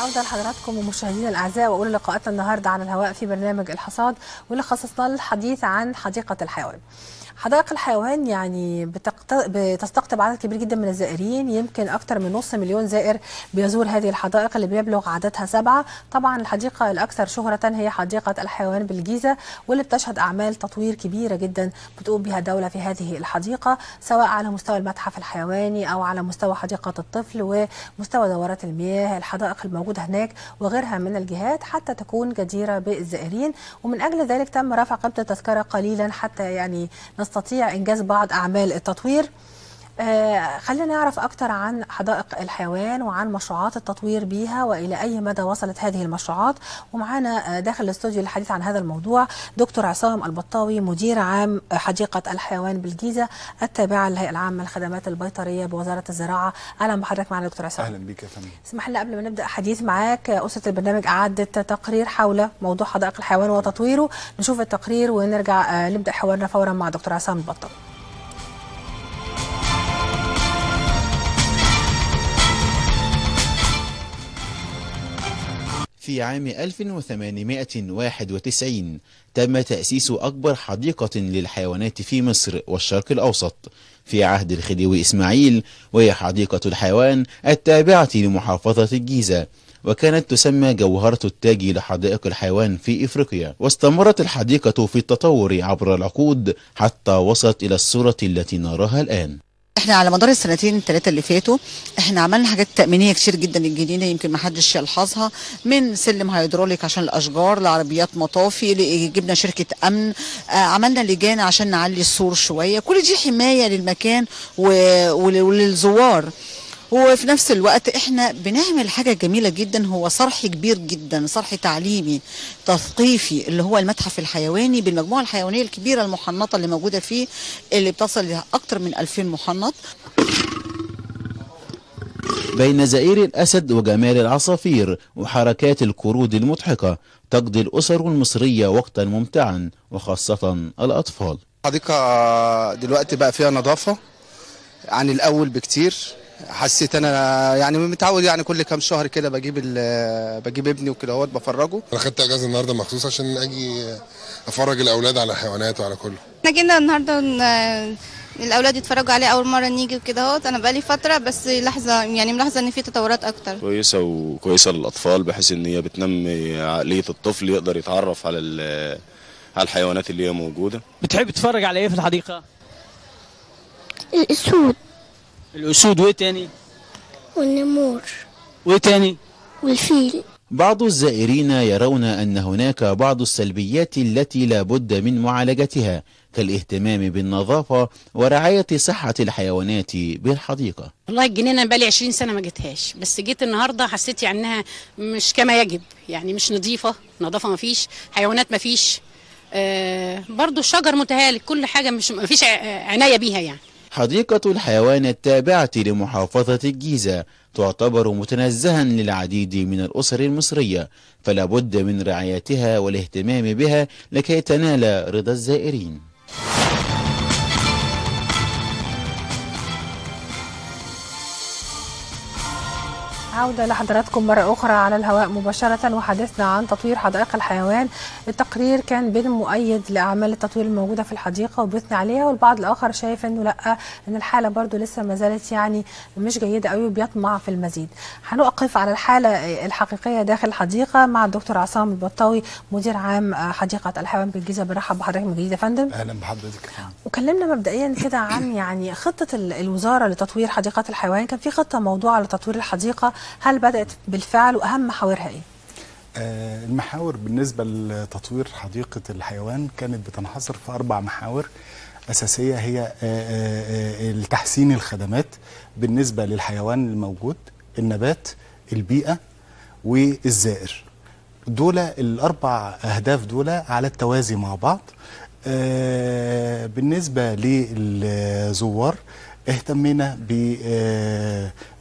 عودة لحضراتكم ومشاهدينا الأعزاء وأقول لقاءاتنا النهاردة عن الهواء في برنامج الحصاد واللي خصصنا للحديث عن حديقة الحيوان حدائق الحيوان يعني بتقت... بتستقطب عدد كبير جدا من الزائرين يمكن اكثر من نص مليون زائر بيزور هذه الحدائق اللي بيبلغ عددها سبعه طبعا الحديقه الاكثر شهره هي حديقه الحيوان بالجيزه واللي بتشهد اعمال تطوير كبيره جدا بتقوم بها الدوله في هذه الحديقه سواء على مستوى المتحف الحيواني او على مستوى حديقه الطفل ومستوى دورات المياه الحدائق الموجوده هناك وغيرها من الجهات حتى تكون جديره بالزائرين ومن اجل ذلك تم رفع قيمه التذكره قليلا حتى يعني تستطيع إنجاز بعض أعمال التطوير آه، خلينا نعرف أكتر عن حدائق الحيوان وعن مشروعات التطوير بها وإلى أي مدى وصلت هذه المشروعات ومعانا آه، داخل الاستوديو للحديث عن هذا الموضوع دكتور عصام البطاوي مدير عام حديقة الحيوان بالجيزة التابعة للهيئة العامة للخدمات البيطرية بوزارة الزراعة أهلا بحضرتك معنا دكتور عصام أهلا بك يا اسمح لي قبل ما نبدأ حديث معاك آه، أسرة البرنامج أعدت تقرير حول موضوع حدائق الحيوان وتطويره نشوف التقرير ونرجع نبدأ حوارنا فورا مع دكتور عصام البطاوي في عام 1891 تم تأسيس أكبر حديقة للحيوانات في مصر والشرق الأوسط في عهد الخديوي إسماعيل وهي حديقة الحيوان التابعة لمحافظة الجيزة وكانت تسمى جوهرة التاج لحدائق الحيوان في إفريقيا واستمرت الحديقة في التطور عبر العقود حتى وصلت إلى الصورة التي نراها الآن احنا على مدار السنتين الثلاثه اللي فاتوا احنا عملنا حاجات تامينيه كتير جدا الجنينه يمكن ما حدش يلحظها من سلم هيدروليك عشان الاشجار لعربيات مطافي جبنا شركه امن آه، عملنا لجان عشان نعلي السور شويه كل دي حمايه للمكان وللزوار وفي نفس الوقت احنا بنعمل حاجه جميله جدا هو صرح كبير جدا صرح تعليمي تثقيفي اللي هو المتحف الحيواني بالمجموعه الحيوانيه الكبيره المحنطه اللي موجوده فيه اللي بتصل لاكثر من 2000 محنط بين زئير الأسد وجمال العصافير وحركات القرود المضحكة تقضي الأسر المصرية وقتا ممتعا وخاصة الأطفال الحديقة دلوقتي بقى فيها نظافة عن الأول بكتير حسيت انا يعني متعود يعني كل كام شهر كده بجيب بجيب ابني وكده اهوت بفرجه انا خدت اجازه النهارده مخصوص عشان اجي افرج الاولاد على الحيوانات وعلى كله احنا جينا النهارده الاولاد يتفرجوا عليه اول مره نيجي وكده اهوت انا بقالي فتره بس لحظه يعني ملاحظه ان في تطورات اكتر كويسه وكويسه للاطفال بحيث ان هي بتنمي عقليه الطفل يقدر يتعرف على على الحيوانات اللي هي موجوده بتحب تتفرج على ايه في الحديقه الاسود الأسود وإيه تاني؟ والنمور وإيه تاني؟ والفيل بعض الزائرين يرون أن هناك بعض السلبيات التي لا بد من معالجتها كالاهتمام بالنظافة ورعاية صحة الحيوانات بالحديقة والله الجنينة بقالي 20 سنة ما جيتهاش بس جيت النهاردة حسيت يعني أنها مش كما يجب يعني مش نظيفة نظافة ما فيش حيوانات ما فيش آه برضو الشجر متهالك كل حاجة مش ما فيش عناية بيها يعني حديقة الحيوان التابعة لمحافظة الجيزة تعتبر متنزها للعديد من الأسر المصرية فلا بد من رعايتها والاهتمام بها لكي تنال رضا الزائرين عودة لحضراتكم مرة أخرى على الهواء مباشرة وحدثنا عن تطوير حدائق الحيوان التقرير كان بين مؤيد لأعمال التطوير الموجودة في الحديقة وبثنا عليها والبعض الآخر شايف أنه لأ أن الحالة برضو لسه ما زالت يعني مش جيدة أوي وبيطمع في المزيد هنوقف على الحالة الحقيقية داخل الحديقة مع الدكتور عصام البطاوي مدير عام حديقة الحيوان بالجيزة برحب بحضرتك من جديد يا فندم أهلا بحضرتك وكلمنا مبدئيا كده عن يعني خطة الوزارة لتطوير حديقة الحيوان كان في خطة موضوعة لتطوير الحديقة هل بدات بالفعل واهم محاورها ايه آه، المحاور بالنسبه لتطوير حديقه الحيوان كانت بتنحصر في اربع محاور اساسيه هي آه، آه، التحسين الخدمات بالنسبه للحيوان الموجود النبات البيئه والزائر دول الاربع اهداف دول على التوازي مع بعض بالنسبه للزوار اهتمينا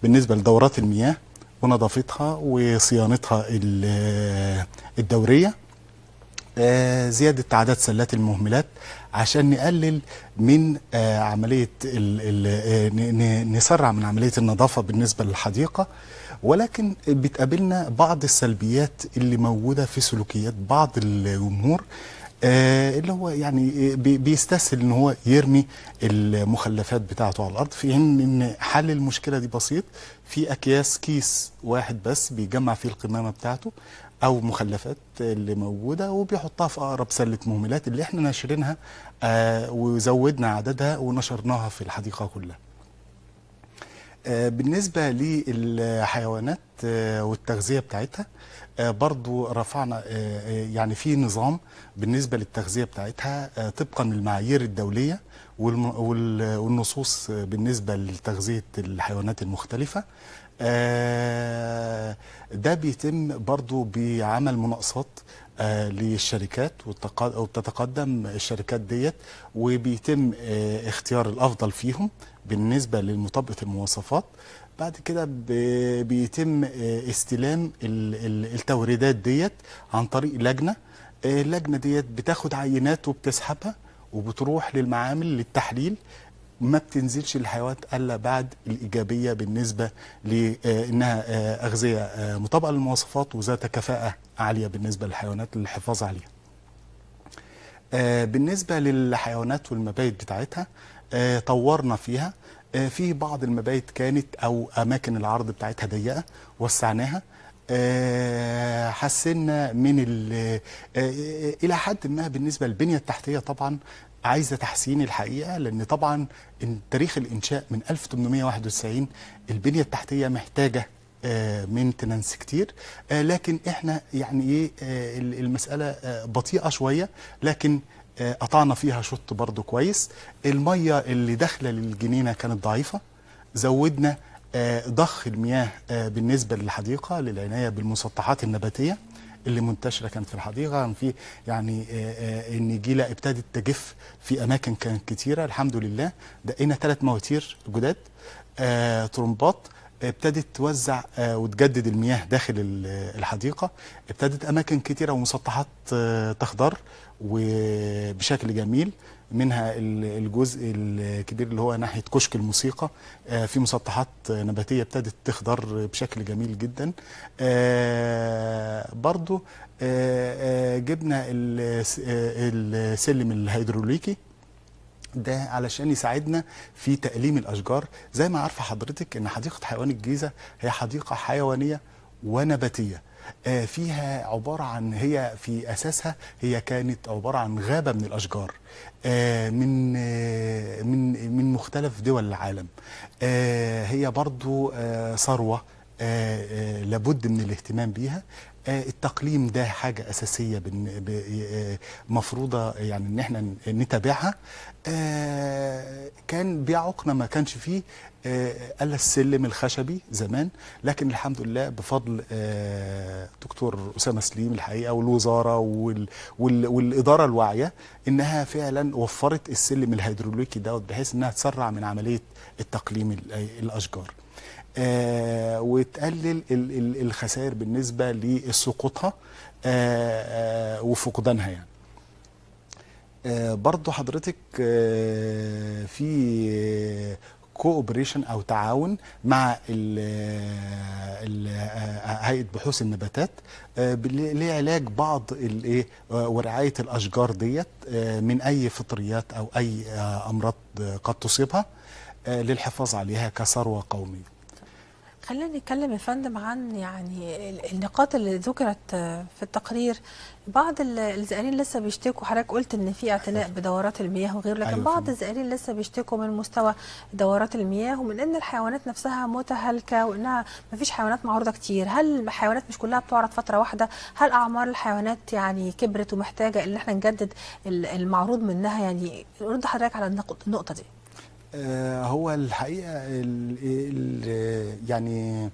بالنسبه لدورات المياه ونظافتها وصيانتها الدورية آه، زيادة تعداد سلات المهملات عشان نقلل من آه، عملية آه، نسرع من عملية النظافة بالنسبة للحديقة ولكن بتقابلنا بعض السلبيات اللي موجودة في سلوكيات بعض الجمهور آه، اللي هو يعني آه، بيستسهل ان هو يرمي المخلفات بتاعته على الارض في حين ان حل المشكله دي بسيط في اكياس كيس واحد بس بيجمع فيه القمامه بتاعته او مخلفات اللي موجوده وبيحطها في اقرب سله مهملات اللي احنا ناشرينها آه، وزودنا عددها ونشرناها في الحديقه كلها آه، بالنسبة للحيوانات آه، والتغذية بتاعتها آه، برضو رفعنا يعني في نظام بالنسبة للتغذية بتاعتها طبقا للمعايير الدولية والنصوص بالنسبة لتغذية الحيوانات المختلفة ده بيتم برضو بعمل مناقصات للشركات وتتقدم الشركات ديت وبيتم اختيار الأفضل فيهم بالنسبة لمطابقة المواصفات بعد كده بيتم آه، استلام التوريدات ديت عن طريق لجنة آه، اللجنة ديت بتاخد عينات وبتسحبها وبتروح للمعامل للتحليل ما بتنزلش الحيوانات الا بعد الايجابيه بالنسبه لانها آه، اغذيه مطابقه للمواصفات وذات كفاءه عاليه بالنسبه للحيوانات للحفاظ عليها. بالنسبه للحيوانات والمبايت بتاعتها طورنا فيها آه، في بعض المبايت كانت او اماكن العرض بتاعتها ضيقه وسعناها آه، حسنا من آه، الى حد ما بالنسبه للبنيه التحتيه طبعا عايزه تحسين الحقيقه لان طبعا تاريخ الانشاء من 1891 البنيه التحتيه محتاجه مينتننس كتير لكن احنا يعني ايه المساله بطيئه شويه لكن آه، قطعنا فيها شط برضو كويس المية اللي داخلة للجنينة كانت ضعيفة زودنا آه، ضخ المياه آه، بالنسبة للحديقة للعناية بالمسطحات النباتية اللي منتشره كانت في الحديقه كان في يعني النجيله ابتدت تجف في اماكن كانت كتيره الحمد لله دقينا ثلاث مواتير جداد طرمبات ابتدت توزع وتجدد المياه داخل الحديقه ابتدت اماكن كتيره ومسطحات تخضر وبشكل جميل منها الجزء الكبير اللي هو ناحيه كشك الموسيقى آه، في مسطحات نباتيه ابتدت تخضر بشكل جميل جدا آه، برضو آه، جبنا السلم الهيدروليكي ده علشان يساعدنا في تأليم الأشجار زي ما عارفة حضرتك أن حديقة حيوان الجيزة هي حديقة حيوانية ونباتيه آه، فيها عبارة عن هي في أساسها هي كانت عبارة عن غابة من الأشجار آه، من آه، من من مختلف دول العالم هي برضو ثروة لابد من الاهتمام بيها التقليم ده حاجة أساسية مفروضة يعني إن احنا نتابعها كان بيعقنا ما كانش فيه آه، قال السلم الخشبي زمان لكن الحمد لله بفضل آه، دكتور أسامة سليم الحقيقة والوزارة وال وال والإدارة الواعية إنها فعلا وفرت السلم الهيدروليكي دوت بحيث إنها تسرع من عملية التقليم الأشجار آه، وتقلل الخسائر بالنسبة لسقوطها وفقدانها يعني برضو حضرتك في كوبريشن او تعاون مع هيئه بحوث النباتات آه، لعلاج بعض الايه آه، ورعايه الاشجار ديت آه، من اي فطريات او اي امراض قد تصيبها للحفاظ عليها كثروه قوميه خلينا نتكلم يا فندم عن يعني النقاط اللي ذكرت آه، في التقرير بعض الزائرين لسه بيشتكوا حضرتك قلت ان في اعتناء بدورات المياه وغيره لكن أيوة بعض الزائرين لسه بيشتكوا من مستوى دورات المياه ومن ان الحيوانات نفسها متهالكه وانها ما فيش حيوانات معروضه كتير هل الحيوانات مش كلها بتعرض فتره واحده هل اعمار الحيوانات يعني كبرت ومحتاجه ان احنا نجدد المعروض منها يعني رد حضرتك على النقطه دي آه، هو الحقيقه الـ الـ يعني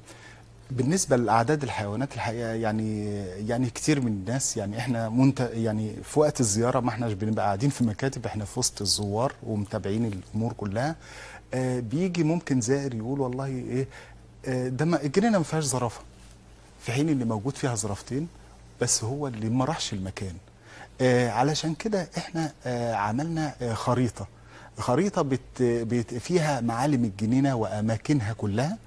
بالنسبه لاعداد الحيوانات الحقيقه يعني يعني كتير من الناس يعني احنا منت يعني في وقت الزياره ما احناش بنبقى قاعدين في مكاتب احنا في وسط الزوار ومتابعين الامور كلها آه، بيجي ممكن زائر يقول والله ايه آه، ده ما الجنينة ما فيهاش زرافه في حين اللي موجود فيها زرافتين بس هو اللي ما راحش المكان علشان كده احنا عملنا خريطه خريطه بت بت فيها معالم الجنينه واماكنها كلها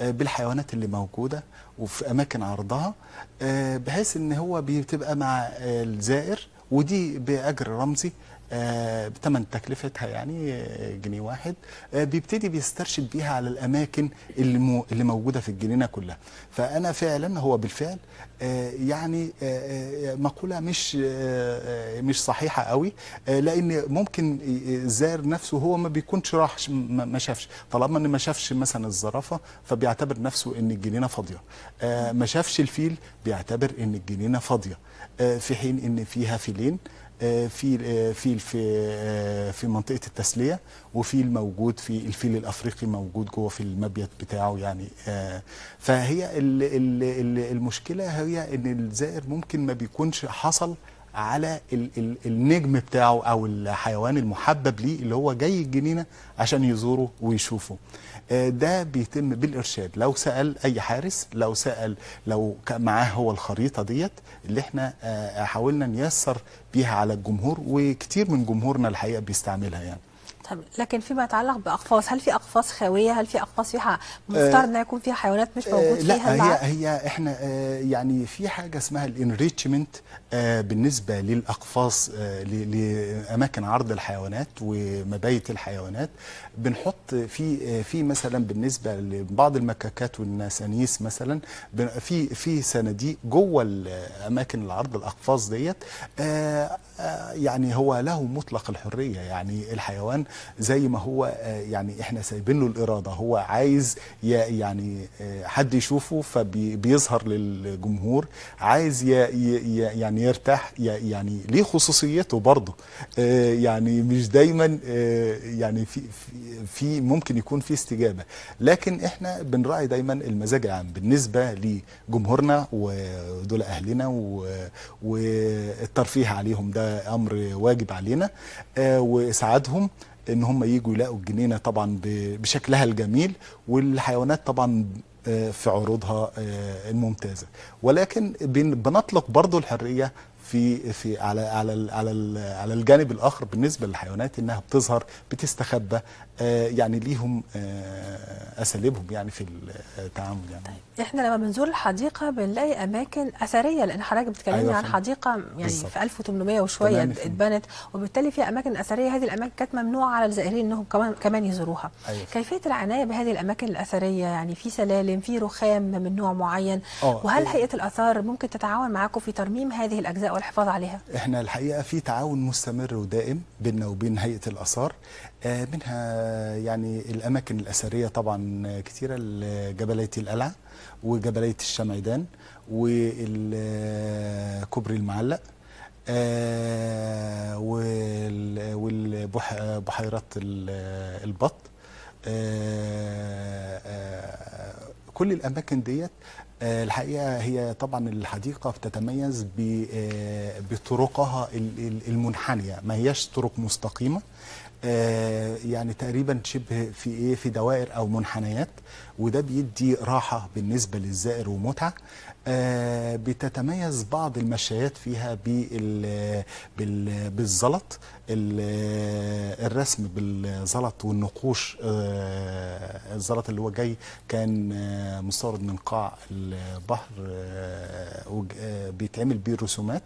آه، بالحيوانات اللي موجوده وفي اماكن عرضها آه، بحيث ان هو بتبقى مع الزائر ودي باجر رمزي آه، بثمن تكلفتها يعني آه، جنيه واحد آه، بيبتدي بيسترشد بيها على الاماكن اللي موجوده في الجنينه كلها فانا فعلا هو بالفعل يعني مقوله مش مش صحيحه قوي لان ممكن زار نفسه هو ما بيكونش راح ما شافش طالما ان ما شافش مثلا الزرافه فبيعتبر نفسه ان الجنينه فاضيه ما شافش الفيل بيعتبر ان الجنينه فاضيه في حين ان فيها فيلين آه، في آه، فيل في آه، في منطقه التسليه وفيل موجود في الفيل الافريقي موجود جوه في المبيت بتاعه يعني فهي المشكله هي ان الزائر ممكن ما بيكونش حصل على النجم بتاعه او الحيوان المحبب ليه اللي هو جاي الجنينه عشان يزوره ويشوفه آه، ده بيتم بالارشاد لو سال اي حارس لو سال لو معاه هو الخريطه ديت اللي احنا آه، حاولنا نيسر بيها على الجمهور وكتير من جمهورنا الحقيقه بيستعملها يعني لكن فيما يتعلق باقفاص هل في اقفاص خاويه هل في اقفاص فيها مفترض آه، انها يكون فيها حيوانات مش موجود آه، فيها لا هي هي احنا آه، يعني في حاجه اسمها الانريتشمنت بالنسبه للاقفاص لاماكن عرض الحيوانات ومبايت الحيوانات بنحط في في مثلا بالنسبه لبعض المكاكات والنسانيس مثلا في في صناديق جوه اماكن العرض الاقفاص ديت يعني هو له مطلق الحريه يعني الحيوان زي ما هو آه، يعني احنا سايبين له الاراده هو عايز يعني آه، حد يشوفه فبيظهر للجمهور عايز يعني يرتاح يعني ليه خصوصيته برضه آه، يعني مش دايما يعني في في ممكن يكون في استجابه لكن احنا بنراعي دايما المزاج العام بالنسبه لجمهورنا ودول اهلنا والترفيه عليهم ده امر واجب علينا واسعادهم ان هم يجوا يلاقوا الجنينه طبعا بشكلها الجميل والحيوانات طبعا آه، في عروضها آه، الممتازه ولكن بنطلق برضو الحريه في في على على على على الجانب الاخر بالنسبه للحيوانات انها بتظهر بتستخبى آه، يعني ليهم آه، اساليبهم يعني في آه، التعامل يعني طيب احنا لما بنزور الحديقه بنلاقي اماكن اثريه لان حضرتك بتتكلمي أيوة عن حديقه يعني بالزبط. في 1800 وشويه اتبنت وبالتالي في اماكن اثريه هذه الاماكن كانت ممنوعه على الزائرين انهم كمان كمان يزوروها أيوة. كيفيه العنايه بهذه الاماكن الاثريه يعني في سلالم في رخام من نوع معين أوه. وهل هيئه الاثار ممكن تتعاون معاكم في ترميم هذه الاجزاء والحفاظ عليها احنا الحقيقه في تعاون مستمر ودائم بيننا وبين هيئه الاثار آه، منها يعني الأماكن الأثرية طبعا كثيرة جبلية القلعة وجبلية الشمعدان وكوبري آه، المعلق آه، والبحيرات البط كل الأماكن ديت الحقيقه هي طبعا الحديقه بتتميز بطرقها المنحنيه ما هياش طرق مستقيمه آه، يعني تقريبا شبه في ايه في دوائر او منحنيات وده بيدي راحه بالنسبه للزائر ومتعه آه، بتتميز بعض المشايات فيها بالزلط الرسم بالزلط والنقوش آه، الزلط اللي هو جاي كان مستورد من قاع البحر بيتعمل بيه رسومات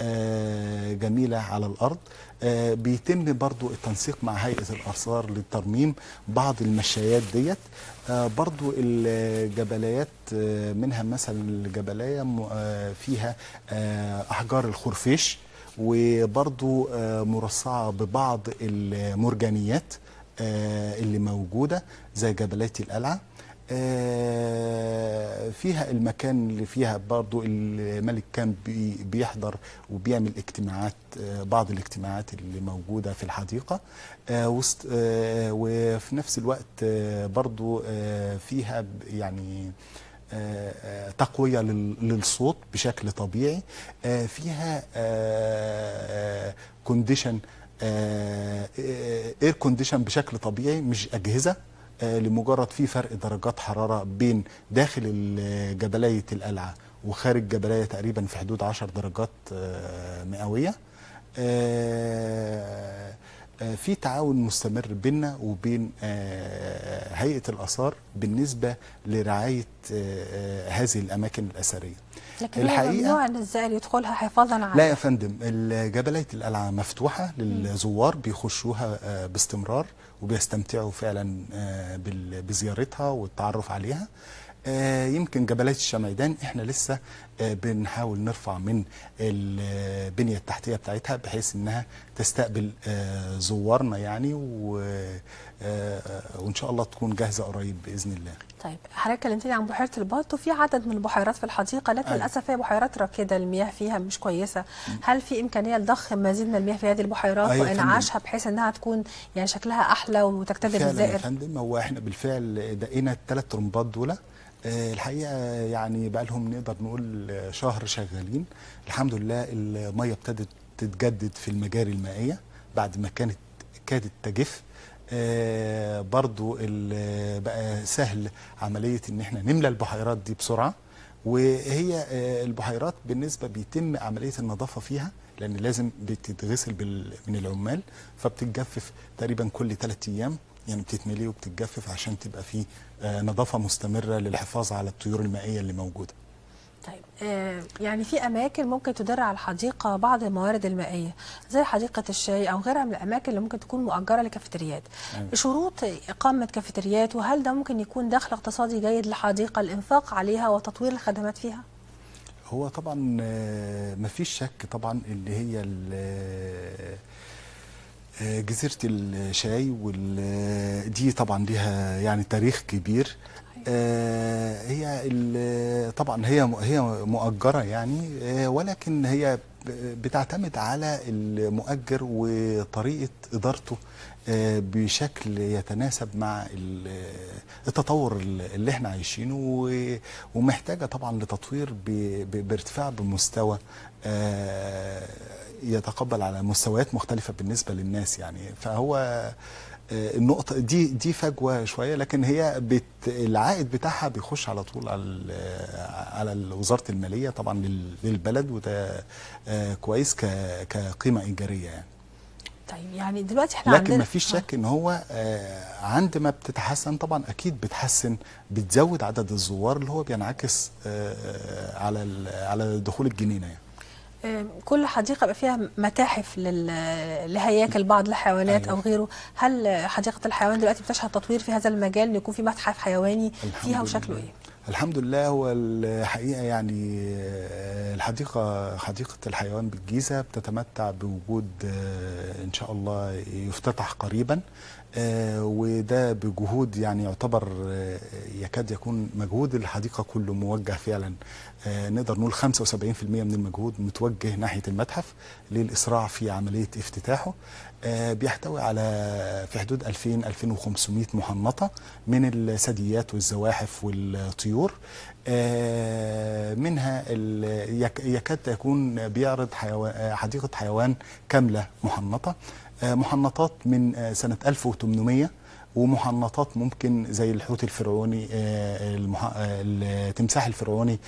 آه، جميلة على الأرض آه، بيتم برضو التنسيق مع هيئة الآثار للترميم بعض المشايات ديت آه، برضو الجبليات منها مثلا الجبلية فيها أحجار الخرفيش وبرضو مرصعة ببعض المرجانيات اللي موجودة زي جبلات القلعة آه، فيها المكان اللي فيها برضو الملك كان بيحضر وبيعمل اجتماعات آه، بعض الاجتماعات اللي موجودة في الحديقة آه، وسط وفي نفس الوقت برضو فيها يعني تقويه للصوت بشكل طبيعي فيها كونديشن اير كونديشن بشكل طبيعي مش اجهزه آه، لمجرد في فرق درجات حرارة بين داخل آه، جبلية القلعة وخارج جبلية تقريبا في حدود 10 درجات آه، مئوية في تعاون مستمر بيننا وبين هيئة الآثار بالنسبة لرعاية هذه الأماكن الأثرية لكن الحقيقة ممنوع الزائر يدخلها حفاظا على لا يا فندم جبلية القلعة مفتوحة للزوار بيخشوها باستمرار وبيستمتعوا فعلا آه، بزيارتها والتعرف عليها آه، يمكن جبلات الشميدان احنا لسه آه، بنحاول نرفع من البنية التحتية بتاعتها بحيث انها تستقبل آه، زوارنا يعني آه، وان شاء الله تكون جاهزة قريب بإذن الله طيب حضرتك كلمتني عن بحيره الباط وفي عدد من البحيرات في الحديقه لكن أيوة. للاسف هي بحيرات راكده المياه فيها مش كويسه هل في امكانيه لضخ مزيد من المياه في هذه البحيرات أيوة وانعاشها بحيث انها تكون يعني شكلها احلى وتجتذب الزائر فعلا يا فندم هو احنا بالفعل دقينا الثلاث رمبات دول آه، الحقيقه يعني بقى لهم نقدر نقول شهر شغالين الحمد لله الميه ابتدت تتجدد في المجاري المائيه بعد ما كانت كادت تجف آه، برضو بقى سهل عملية ان احنا نملى البحيرات دي بسرعة وهي آه، البحيرات بالنسبة بيتم عملية النظافة فيها لان لازم بتتغسل من العمال فبتتجفف تقريبا كل ثلاثة ايام يعني بتتملي وبتتجفف عشان تبقى فيه آه، نظافه مستمره للحفاظ على الطيور المائيه اللي موجوده طيب آه، يعني في اماكن ممكن تدر على الحديقه بعض الموارد المائيه زي حديقه الشاي او غيرها من الاماكن اللي ممكن تكون مؤجره لكافيتريات أيوة. شروط اقامه كافيتريات وهل ده ممكن يكون دخل اقتصادي جيد للحديقه الانفاق عليها وتطوير الخدمات فيها هو طبعا آه، ما فيش شك طبعا اللي هي آه، جزيرة الشاي ودي آه، طبعا ليها يعني تاريخ كبير آه، هي طبعا هي هي مؤجره يعني ولكن هي بتعتمد على المؤجر وطريقه ادارته بشكل يتناسب مع التطور اللي احنا عايشينه ومحتاجه طبعا لتطوير بارتفاع بمستوى يتقبل على مستويات مختلفه بالنسبه للناس يعني فهو آه، النقطة دي دي فجوة شوية لكن هي بت العائد بتاعها بيخش على طول على على وزارة المالية طبعا للبلد وده آه، كويس كقيمة إيجارية يعني. طيب يعني دلوقتي احنا لكن عندنا لكن مفيش آه. شك ان هو عند ما بتتحسن طبعا اكيد بتحسن بتزود عدد الزوار اللي هو بينعكس على على دخول الجنينه يعني. كل حديقة بقى فيها متاحف لهياكل بعض الحيوانات أيوة. أو غيره هل حديقة الحيوان دلوقتي بتشهد تطوير في هذا المجال أن يكون في متحف حيواني فيها وشكله إيه؟ الحمد لله هو الحقيقه يعني آه، الحديقه حديقه الحيوان بالجيزه بتتمتع بوجود آه، ان شاء الله يفتتح قريبا آه، وده بجهود يعني يعتبر آه، يكاد يكون مجهود الحديقة كله موجه فعلا آه، نقدر نقول 75% من المجهود متوجه ناحية المتحف للإسراع في عملية افتتاحه بيحتوي على في حدود 2000-2500 محنطة من الثدييات والزواحف والطيور منها يكاد تكون بيعرض حيوان حديقة حيوان كاملة محنطة آه، محنطات من آه، سنة 1800 ومحنطات ممكن زي الحوت الفرعوني آه، التمساح الفرعوني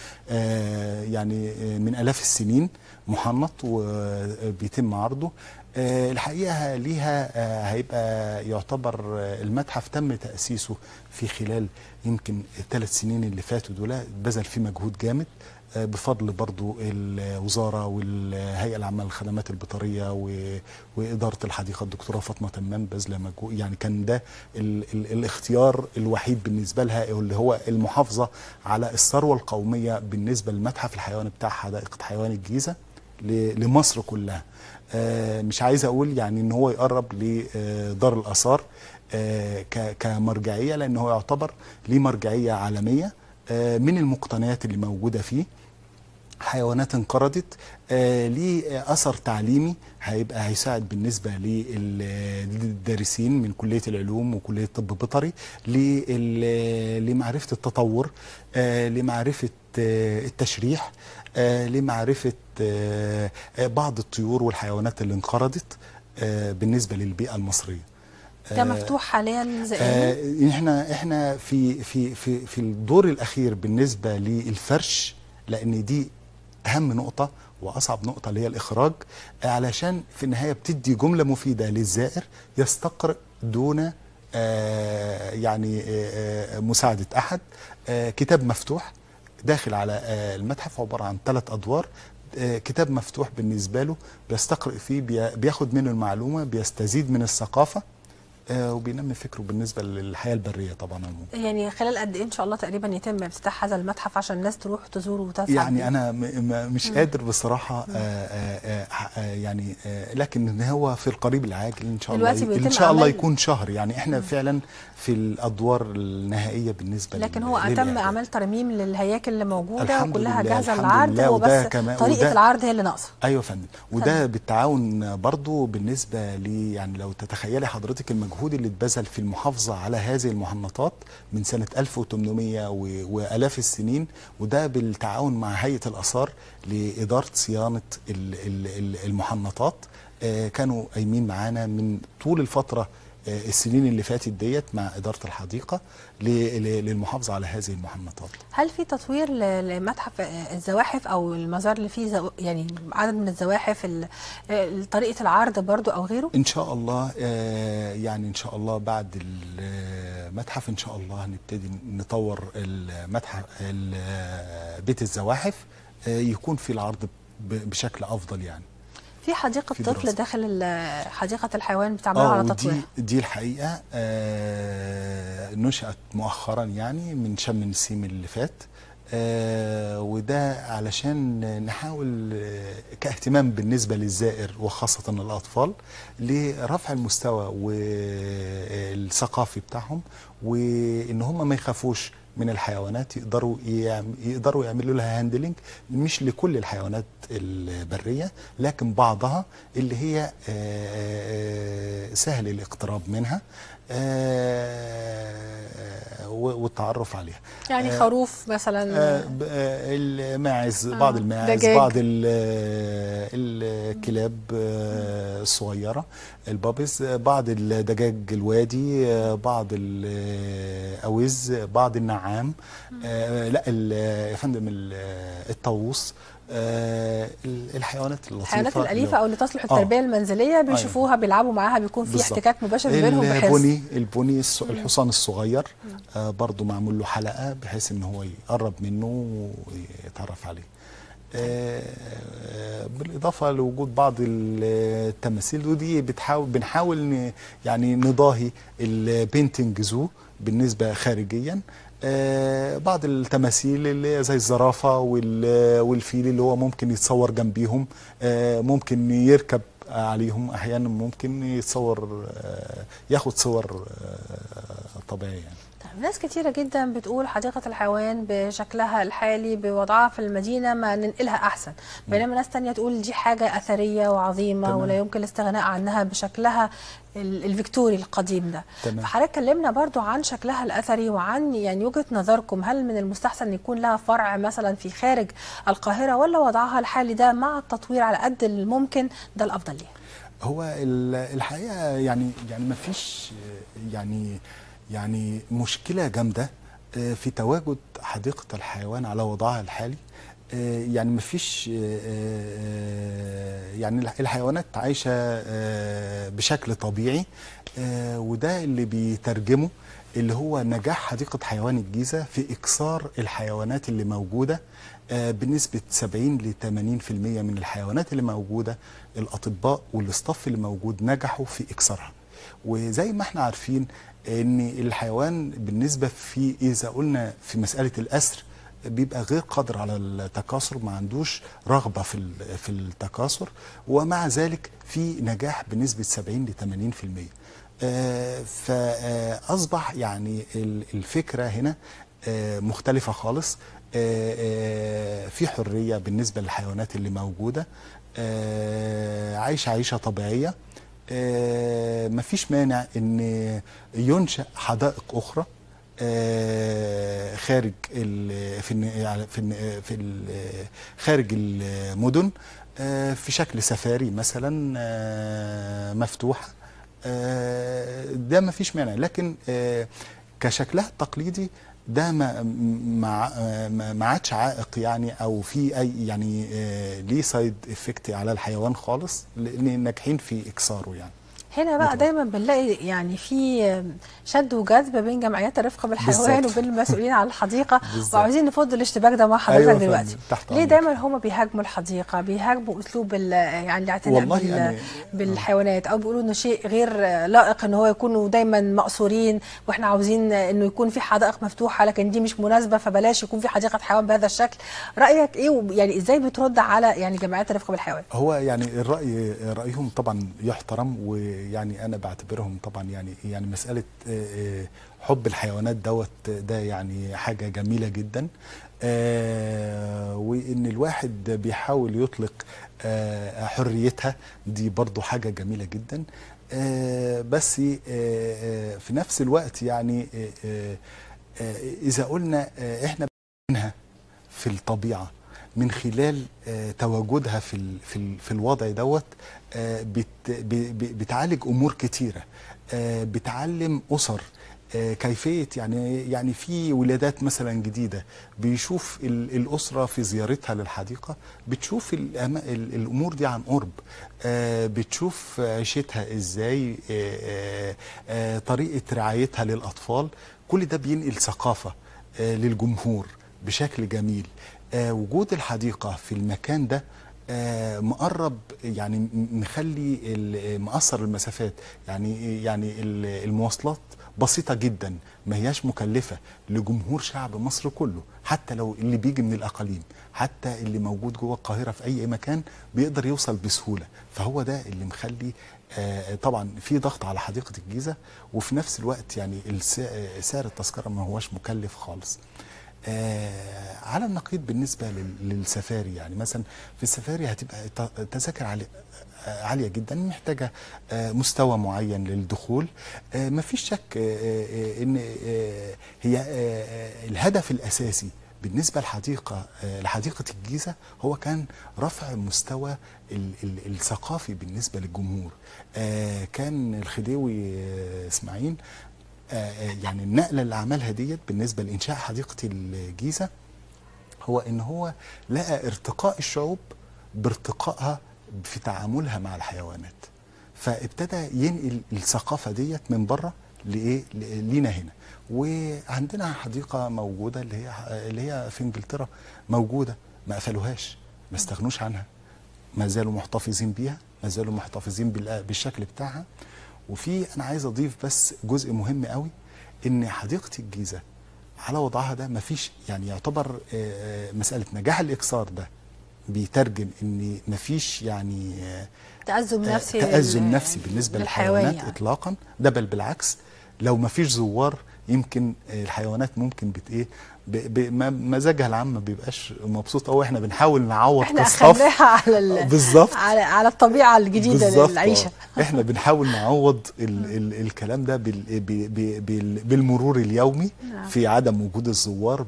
يعني من آلاف السنين محنط وبيتم عرضه الحقيقة ليها هيبقى يعتبر المتحف تم تأسيسه في خلال يمكن ثلاث سنين اللي فاتوا دول بذل فيه مجهود جامد آه، بفضل برضو الوزارة والهيئة العامة للخدمات البطارية وإدارة الحديقة الدكتورة فاطمة تمام بذل مجهود يعني كان ده ال ال الاختيار الوحيد بالنسبة لها اللي هو المحافظة على الثروة القومية بالنسبة للمتحف الحيواني بتاع حدائق حيوان الجيزة لمصر كلها آه، مش عايز اقول يعني ان هو يقرب لدار الاثار آه، كمرجعيه لان هو يعتبر ليه مرجعيه عالميه آه، من المقتنيات اللي موجوده فيه حيوانات انقرضت آه، ليه اثر تعليمي هيبقى هيساعد بالنسبه للدارسين من كليه العلوم وكليه الطب البيطري لمعرفه التطور لمعرفه التشريح لمعرفه بعض الطيور والحيوانات اللي انقرضت بالنسبه للبيئه المصريه ده مفتوح حاليا زي إيه؟ آه، احنا احنا في في في في الدور الاخير بالنسبه للفرش لان دي اهم نقطه واصعب نقطه اللي هي الاخراج علشان في النهايه بتدي جمله مفيده للزائر يستقرئ دون آه، يعني آه، مساعده احد كتاب مفتوح داخل على المتحف عباره عن ثلاث ادوار كتاب مفتوح بالنسبه له بيستقرئ فيه بياخد منه المعلومه بيستزيد من الثقافه آه، وبينمي فكره بالنسبه للحياه البريه طبعا عموما يعني خلال قد ايه ان شاء الله تقريبا يتم افتتاح هذا المتحف عشان الناس تروح تزوره وتسعى يعني انا مش قادر بصراحه آآ آه، آآ آه، يعني آآ لكن هو في القريب العاجل ان شاء الله ان شاء الله يكون شهر يعني احنا مم. فعلا في الادوار النهائيه بالنسبه لكن هو اتم اعمال ترميم للهياكل اللي موجوده وكلها جاهزه للعرض هو بس طريقه العرض هي اللي ناقصه ايوه يا فندم وده بالتعاون برضو بالنسبه لي يعني لو تتخيلي حضرتك المجهود المجهود اللي اتبذل في المحافظة على هذه المهنطات من سنة 1800 وآلاف السنين وده بالتعاون مع هيئة الآثار لإدارة صيانة المحنطات آه، كانوا قايمين معانا من طول الفترة آه، السنين اللي فاتت ديت مع إدارة الحديقة للمحافظة على هذه المحمطات هل في تطوير لمتحف الزواحف أو المزار اللي فيه يعني عدد من الزواحف طريقة العرض برضو أو غيره؟ إن شاء الله آه، يعني إن شاء الله بعد المتحف إن شاء الله هنبتدي نطور المتحف بيت الزواحف آه، يكون في العرض بشكل أفضل يعني في حديقه في طفل داخل حديقه الحيوان بتعملوها آه، على تطوير دي الحقيقه آه نشات مؤخرا يعني من شم النسيم اللي فات آه وده علشان نحاول آه، كاهتمام بالنسبة للزائر وخاصة الأطفال لرفع المستوى والثقافي بتاعهم وإن هم ما يخافوش من الحيوانات يقدروا يقدروا يعملوا لها هاندلنج مش لكل الحيوانات البريه لكن بعضها اللي هي سهل الاقتراب منها آه، والتعرف عليها يعني آه، خروف مثلا آه، الماعز بعض الماعز دجاج. بعض الكلاب الصغيره البابيز بعض الدجاج الوادي بعض الاوز بعض النعام لا يا فندم الطاووس آه الحيوانات اللطيفه الحيوانات الاليفه او اللي تصلح آه، التربيه آه المنزليه أيوة. بيشوفوها آه بيلعبوا معاها بيكون في احتكاك مباشر بينهم بحيث البني البني الحصان الصغير آه برضه معمول له حلقه بحيث ان هو يقرب منه ويتعرف عليه آه، آه، بالاضافه لوجود بعض التماثيل ودي بتحاول بنحاول يعني نضاهي البينتنج زو بالنسبه خارجيا آه، بعض التماثيل اللي زي الزرافة والفيل اللي هو ممكن يتصور جنبيهم آه، ممكن يركب عليهم أحيانا ممكن يتصور آه، ياخد صور طبيعية يعني. ناس كتيرة جدا بتقول حديقة الحيوان بشكلها الحالي بوضعها في المدينة ما ننقلها أحسن بينما ناس تانية تقول دي حاجة أثرية وعظيمة تمام. ولا يمكن الاستغناء عنها بشكلها الفيكتوري القديم ده تمام. فحضرتك كلمنا برضو عن شكلها الأثري وعن يعني وجهة نظركم هل من المستحسن يكون لها فرع مثلا في خارج القاهرة ولا وضعها الحالي ده مع التطوير على قد الممكن ده الأفضل ليها هو الحقيقة يعني يعني ما فيش يعني يعني مشكله جامده آه، في تواجد حديقه الحيوان على وضعها الحالي آه، يعني مفيش آه، يعني الحيوانات عايشه بشكل طبيعي وده اللي بيترجمه اللي هو نجاح حديقه حيوان الجيزه في اكثار الحيوانات اللي موجوده بنسبه 70 ل 80% من الحيوانات اللي موجوده الاطباء والاستاف اللي موجود نجحوا في اكثارها وزي ما احنا عارفين ان الحيوان بالنسبه في اذا قلنا في مساله الاسر بيبقى غير قادر على التكاثر ما عندوش رغبه في في التكاثر ومع ذلك في نجاح بنسبه 70 ل 80% آه، فاصبح يعني الفكره هنا آه، مختلفه خالص آه، في حريه بالنسبه للحيوانات اللي موجوده عايشه عيشه طبيعيه آه، مفيش مانع ان ينشا حدائق اخرى آه، خارج ال في يعني في في خارج المدن آه، في شكل سفاري مثلا مفتوحه ده مفيش مانع لكن كشكلها التقليدي ده ما ما ما عادش عائق يعني او في اي يعني آه، ليه سايد افكت على الحيوان خالص لان ناجحين في اكساره يعني هنا بقى دايما بنلاقي يعني في شد وجذب بين جمعيات الرفقه بالحيوان وبين المسؤولين عن الحديقه وعاوزين نفض الاشتباك ده مع حضرتك أيوة دلوقتي ليه دايما هما بيهاجموا الحديقه بيهاجموا اسلوب يعني الاعتناء بال... يعني بالحيوانات او بيقولوا انه شيء غير لائق ان هو يكونوا دايما مقصورين واحنا عاوزين انه يكون في حدائق مفتوحه لكن دي مش مناسبه فبلاش يكون في حديقه حيوان بهذا الشكل رايك ايه ويعني ازاي بترد على يعني جمعيات الرفقه بالحيوان هو يعني الراي رايهم طبعا يحترم و يعني انا بعتبرهم طبعا يعني يعني مساله آه، آه، حب الحيوانات دوت ده يعني حاجه جميله جدا آه، وان الواحد بيحاول يطلق حريتها دي برضو حاجه جميله جدا بس في نفس الوقت يعني اذا قلنا احنا في الطبيعه من خلال آه، تواجدها في في في الوضع دوت آه، بتعالج امور كتيره آه، بتعلم اسر كيفيه يعني يعني في ولادات مثلا جديده بيشوف الاسره في زيارتها للحديقه بتشوف الامور دي عن قرب بتشوف عيشتها ازاي طريقه رعايتها للاطفال كل ده بينقل ثقافه للجمهور بشكل جميل آه، وجود الحديقة في المكان ده آه، مقرب يعني مخلي مقصر المسافات يعني إيه؟ يعني المواصلات بسيطه جدا ما هياش مكلفه لجمهور شعب مصر كله حتى لو اللي بيجي من الاقاليم حتى اللي موجود جوه القاهره في اي مكان بيقدر يوصل بسهوله فهو ده اللي مخلي آه طبعا في ضغط على حديقه الجيزه وفي نفس الوقت يعني سعر التذكره ما هواش مكلف خالص آه على النقيض بالنسبه للسفاري يعني مثلا في السفاري هتبقى تذاكر على آه، عالية جدا محتاجة آه، مستوى معين للدخول آه، مفيش شك ان هي الهدف الأساسي بالنسبة لحديقة لحديقة الجيزة هو كان رفع مستوى الثقافي بالنسبة للجمهور كان الخديوي اسماعيل آه، آه، يعني النقله اللي عملها ديت بالنسبه لانشاء حديقه الجيزه هو ان هو لقى ارتقاء الشعوب بارتقائها في تعاملها مع الحيوانات فابتدى ينقل الثقافه ديت من بره لايه لينا هنا وعندنا حديقه موجوده اللي هي اللي هي في انجلترا موجوده ما قفلوهاش ما استغنوش عنها ما زالوا محتفظين بيها ما زالوا محتفظين بالشكل بتاعها وفي انا عايز اضيف بس جزء مهم قوي ان حديقه الجيزه على وضعها ده مفيش يعني يعتبر آه، آه، مساله نجاح الاكسار ده بيترجم ان مفيش يعني آه، تأزم نفسي تأزم نفسي بالنسبه للحيوانات يعني. اطلاقا ده بل بالعكس لو مفيش زوار يمكن الحيوانات ممكن بت ايه مزاجها العام ما بيبقاش مبسوط قوي احنا بنحاول نعوض احنا اخدناها على بالظبط على, على الطبيعه الجديده للعيشه احنا بنحاول نعوض ال ال الكلام ده بال ب ب بالمرور اليومي نعم. في عدم وجود الزوار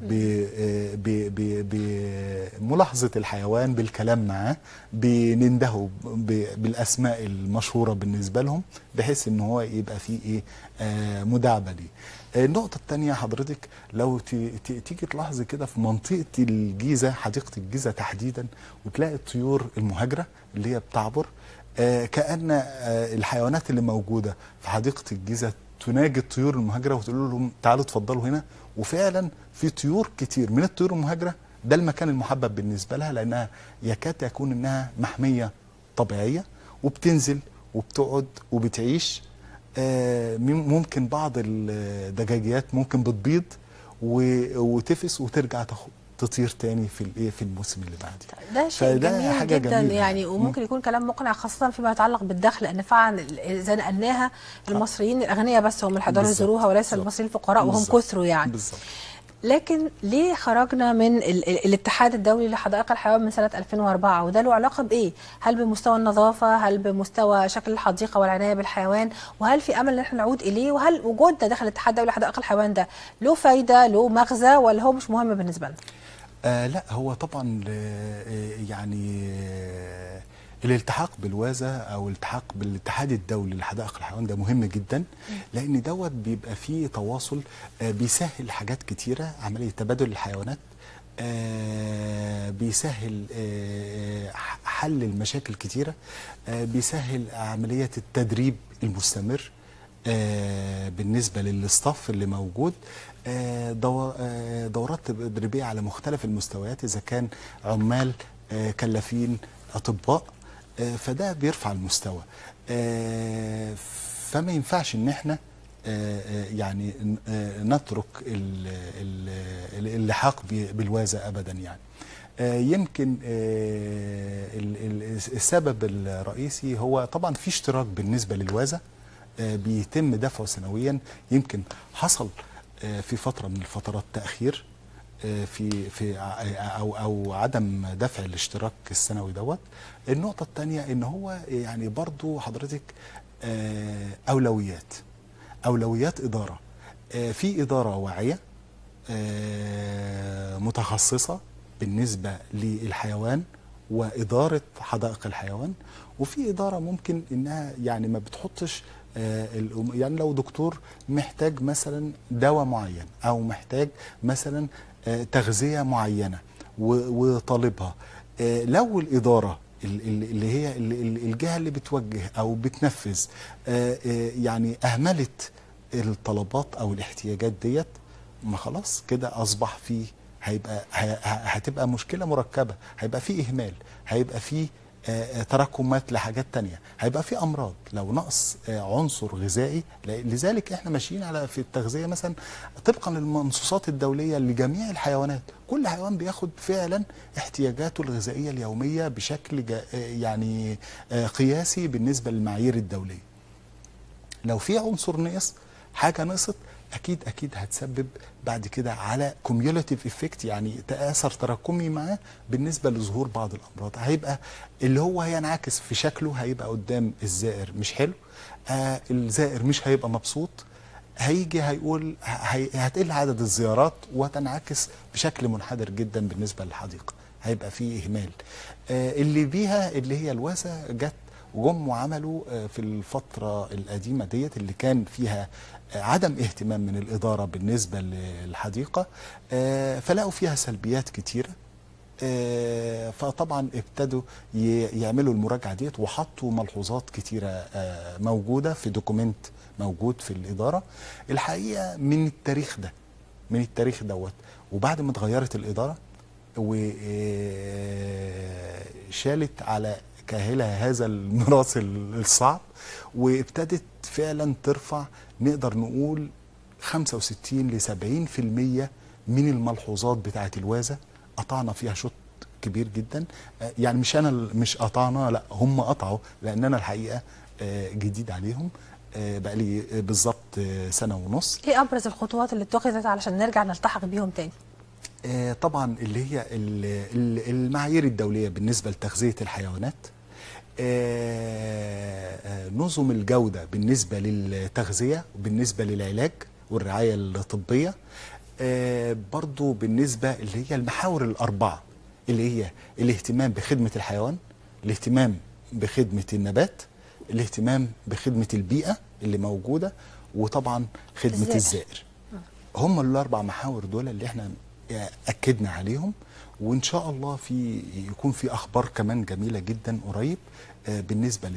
بملاحظه الحيوان بالكلام معاه بننده بالاسماء المشهوره بالنسبه لهم بحيث ان هو يبقى فيه ايه آه مداعبه ليه آه، النقطة الثانية حضرتك لو تيجي تلاحظي كده في منطقة الجيزة حديقة الجيزة تحديدا وتلاقي الطيور المهاجرة اللي هي بتعبر آه، كأن آه، الحيوانات اللي موجودة في حديقة الجيزة تناجي الطيور المهاجرة وتقول لهم تعالوا اتفضلوا هنا وفعلا في طيور كتير من الطيور المهاجرة ده المكان المحبب بالنسبة لها لأنها يكاد يكون أنها محمية طبيعية وبتنزل وبتقعد وبتعيش آه، ممكن بعض الدجاجيات ممكن بتبيض وتفس وترجع تاخد تطير تاني في الايه في الموسم اللي بعديه ده شيء جميل حاجة جدا جميلة. يعني, يعني، وممكن يكون كلام مقنع خاصه فيما يتعلق بالدخل لان فعلا اذا نقلناها آه. المصريين الاغنياء بس هم اللي هيقدروا يزوروها وليس بالزبط. المصريين الفقراء وهم كثروا يعني بالظبط لكن ليه خرجنا من الاتحاد الدولي لحدائق الحيوان من سنه 2004 وده له علاقه بايه؟ هل بمستوى النظافه؟ هل بمستوى شكل الحديقه والعنايه بالحيوان؟ وهل في امل ان احنا نعود اليه؟ وهل وجودنا داخل الاتحاد الدولي لحدائق الحيوان ده له فايده له مغزى ولا هو مش مهم بالنسبه لنا؟ آه لا هو طبعا آه، يعني آه الالتحاق بالوازة أو الالتحاق بالاتحاد الدولي لحدائق الحيوان ده مهم جدا لأن دوت بيبقى فيه تواصل آه، بيسهل حاجات كتيرة عملية تبادل الحيوانات آه، بيسهل آه، حل المشاكل كتيرة بيسهل عملية التدريب المستمر بالنسبة للاستاف اللي موجود دورات تدريبية على مختلف المستويات إذا كان عمال كلفين أطباء آه، فده بيرفع المستوى آه، فما ينفعش ان احنا آه، يعني نترك اللحاق بالوازة أبدا يعني يمكن السبب الرئيسي هو طبعا في اشتراك بالنسبة للوازة بيتم دفعه سنويا يمكن حصل في فترة من الفترات تأخير في في او او عدم دفع الاشتراك السنوي دوت النقطه الثانيه ان هو يعني برضو حضرتك آه، اولويات اولويات اداره آه، في اداره واعيه آه، متخصصه بالنسبه للحيوان واداره حدائق الحيوان وفي اداره ممكن انها يعني ما بتحطش يعني لو دكتور محتاج مثلا دواء معين او محتاج مثلا آه، تغذية معينة وطالبها آه، لو الإدارة اللي هي الجهة اللي بتوجه أو بتنفذ آه، يعني أهملت الطلبات أو الاحتياجات ديت ما خلاص كده أصبح فيه هيبقى هتبقى مشكلة مركبة هيبقى فيه إهمال هيبقى فيه آه، آه، تراكمات لحاجات تانية هيبقى في امراض لو نقص آه، عنصر غذائي لذلك احنا ماشيين على في التغذيه مثلا طبقا للمنصوصات الدوليه لجميع الحيوانات كل حيوان بياخد فعلا احتياجاته الغذائيه اليوميه بشكل يعني قياسي بالنسبه للمعايير الدوليه لو في عنصر نقص حاجه نقصت اكيد اكيد هتسبب بعد كده على كوميوليتيف افكت يعني تاثر تراكمي معاه بالنسبه لظهور بعض الامراض هيبقى اللي هو هينعكس في شكله هيبقى قدام الزائر مش حلو آه الزائر مش هيبقى مبسوط هيجي هيقول هي هتقل عدد الزيارات وتنعكس بشكل منحدر جدا بالنسبه للحديقه هيبقى في اهمال آه اللي بيها اللي هي الواسه جت وجم وعملوا آه، في الفترة القديمة ديت اللي كان فيها عدم اهتمام من الإدارة بالنسبة للحديقة آه، فلقوا فيها سلبيات كتيرة آه، فطبعا ابتدوا يعملوا المراجعه ديت وحطوا ملحوظات كتيره آه، موجوده في دوكومنت موجود في الاداره الحقيقه من التاريخ ده من التاريخ دوت وبعد ما اتغيرت الاداره وشالت على كاهلها هذا المراسل الصعب وابتدت فعلا ترفع نقدر نقول 65 ل 70% من الملحوظات بتاعه الوازه قطعنا فيها شوط كبير جدا آه، يعني مش انا مش قطعنا لا هم قطعوا لان انا الحقيقه آه، جديد عليهم آه، بقى لي بالظبط سنه ونص ايه ابرز الخطوات اللي اتخذت علشان نرجع نلتحق بيهم تاني طبعا اللي هي المعايير الدوليه بالنسبه لتغذيه الحيوانات آه، آه، نظم الجودة بالنسبة للتغذية وبالنسبة للعلاج والرعاية الطبية آه، برضو بالنسبة اللي هي المحاور الأربعة اللي هي الاهتمام بخدمة الحيوان الاهتمام بخدمة النبات الاهتمام بخدمة البيئة اللي موجودة وطبعا خدمة الزائر هم الأربع محاور دول اللي احنا أكدنا عليهم وان شاء الله في يكون في اخبار كمان جميله جدا قريب آه، بالنسبه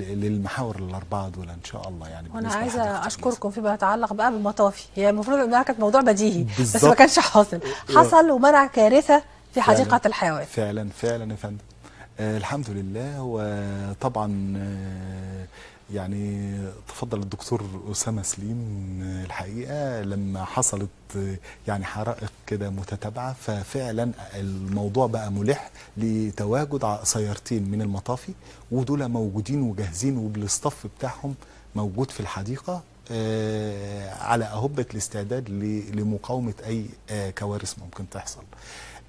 للمحاور الاربعه دول ان شاء الله يعني وانا عايزه اشكركم فيما يتعلق بقى بالمطافي هي المفروض انها كانت موضوع بديهي بس ما كانش حاصل حصل ومنع كارثه في حديقه الحيوان فعلا فعلا يا فندم آه الحمد لله وطبعا آه يعني تفضل الدكتور أسامة سليم الحقيقة لما حصلت يعني حرائق كده متتابعة ففعلا الموضوع بقى ملح لتواجد سيارتين من المطافي ودول موجودين وجاهزين وبالاصطف بتاعهم موجود في الحديقة آه، على أهبة الاستعداد لمقاومة أي آه، كوارث ممكن تحصل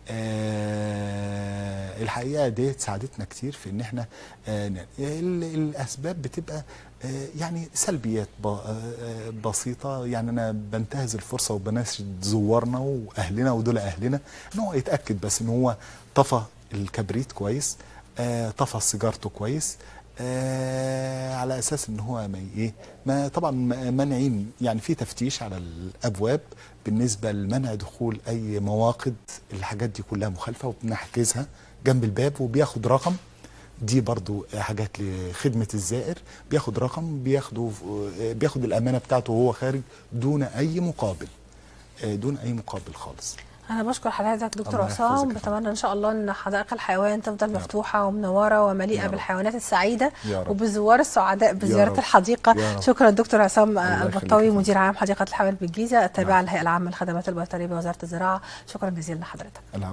آه الحقيقه ديت ساعدتنا كتير في ان احنا آه الاسباب بتبقى آه يعني سلبيات آه، آه، بسيطه يعني انا بنتهز الفرصه وبناشد زوارنا واهلنا ودول اهلنا ان هو يتاكد بس ان هو طفى الكبريت كويس آه، طفى سيجارته كويس آه على اساس ان هو ما ايه ما طبعا مانعين يعني في تفتيش على الابواب بالنسبة لمنع دخول أي مواقد الحاجات دي كلها مخالفة وبنحجزها جنب الباب وبياخد رقم دي برضو حاجات لخدمة الزائر بياخد رقم بياخده بياخد الأمانة بتاعته وهو خارج دون أي مقابل آه، دون أي مقابل خالص انا بشكر حضرتك دكتور عصام بتمنى ان شاء الله ان حدائق الحيوان تفضل مفتوحه ومنوره ومليئه بالحيوانات السعيده وبالزوار السعداء بزياره الحديقه شكرا دكتور عصام البطاوي مدير عام حديقه الحيوان بالجيزه التابعه نعم. للهيئه العامه للخدمات البيطريه بوزاره الزراعه شكرا جزيلا لحضرتك